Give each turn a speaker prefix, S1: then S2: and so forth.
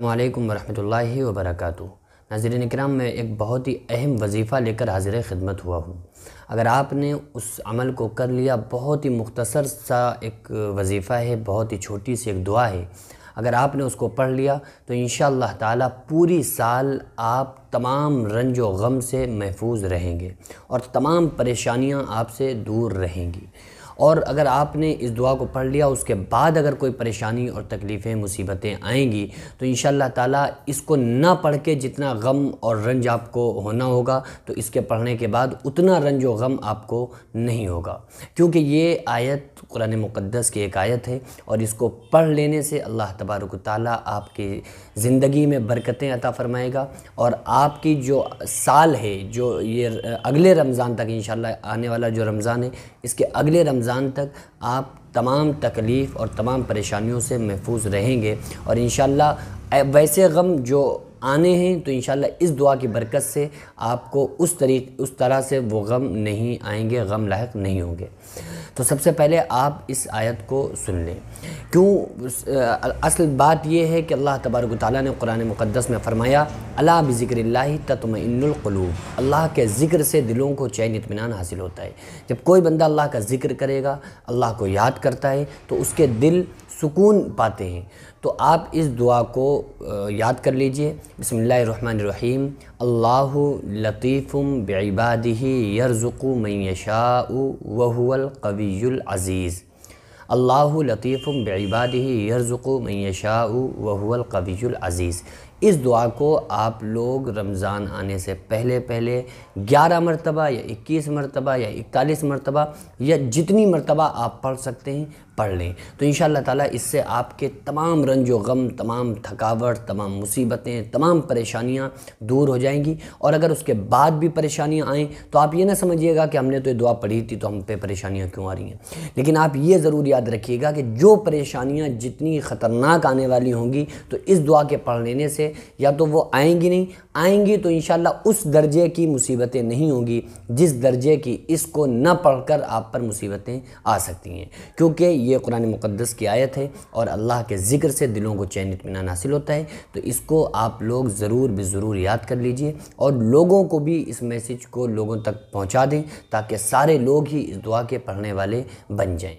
S1: अल्लाम वरहमल वर्क नाजरन कराम मैं एक बहुत ही अहम वजीफ़ा लेकर हाजिर ख़िदमत हुआ हूँ अगर आपने उस अमल को कर लिया बहुत ही मुख्तसर सा एक वजीफ़ा है बहुत ही छोटी सी एक दुआ है अगर आपने उसको पढ़ लिया तो इन ताला पूरी साल आप तमाम रंज व गम से महफूज रहेंगे और तमाम परेशानियाँ आपसे दूर रहेंगी और अगर आपने इस दुआ को पढ़ लिया उसके बाद अगर कोई परेशानी और तकलीफ़ें मुसीबतें आएंगी तो इन ताला इसको ना पढ़ के जितना गम और रंज आपको होना होगा तो इसके पढ़ने के बाद उतना रंज व गम आपको नहीं होगा क्योंकि ये आयत कुरान मुक़दस की एक आयत है और इसको पढ़ लेने से अल्लाह तबारक ताली आपकी ज़िंदगी में बरकतें अता फ़रमाएगा और आपकी जो साल है जो ये अगले रमज़ान तक इन आने वाला जो रमज़ान है इसके अगले रमज़ान रमज़ान तक आप तमाम तकलीफ़ और तमाम परेशानियों से महफूज रहेंगे और इन वैसे गम जो आने हैं तो इन इस दुआ की बरकत से आपको उस तरीक उस तरह से वो गम नहीं आएंगे गम लायक नहीं होंगे तो सबसे पहले आप इस आयत को सुन लें क्यों असल बात यह है कि अल्लाह तबारक ताली ने कुरान मुक़दस में फ़रमाया अला बिक्र ततमक़लूब अल्लाह के ज़िक्र से दिलों को चैन इतमान हासिल होता है जब कोई बंदा अल्लाह का ज़िक्र करेगा अल्लाह को याद करता है तो उसके दिल सुकून पाते हैं तो आप इस दुआ को याद कर लीजिए بسم الله الرحمن الرحيم الله لطيف بعباده يرزق من يشاء وهو القوي العزيز अल्लाह लतीफ़ बेबाद ही यरज़ुक मैशा कबीजुल अज़ीज़ इस दुआ को आप लोग रमज़ान आने से पहले पहले 11 मरतबा या 21 मरतबा या 41 मरतबा या जितनी मरतबा आप पढ़ सकते हैं पढ़ लें तो इन ताला इससे आपके तमाम रंज व गम तमाम थकावट तमाम मुसीबतें तमाम परेशानियाँ दूर हो जाएंगी और अगर उसके बाद भी परेशानियाँ आएँ तो आप ये ना समझिएगा कि हमने तो ये दुआ पढ़ी थी तो हम पे परेशानियाँ क्यों आ रही हैं लेकिन आप ये ज़रूर याद याद रखिएगा कि जो परेशानियाँ जितनी ख़तरनाक आने वाली होंगी तो इस दुआ के पढ़ लेने से या तो वो आएंगी नहीं आएंगी तो इन उस दर्जे की मुसीबतें नहीं होंगी जिस दर्जे की इसको न पढ़कर आप पर मुसीबतें आ सकती हैं क्योंकि ये कुरान मुक़दस की आयत है और अल्लाह के ज़िक्र से दिलों को चैन इतमान हासिल होता है तो इसको आप लोग ज़रूर भी ज़रूर याद कर लीजिए और लोगों को भी इस मैसेज को लोगों तक पहुँचा दें ताकि सारे लोग ही इस दुआ के पढ़ने वाले बन जाएँ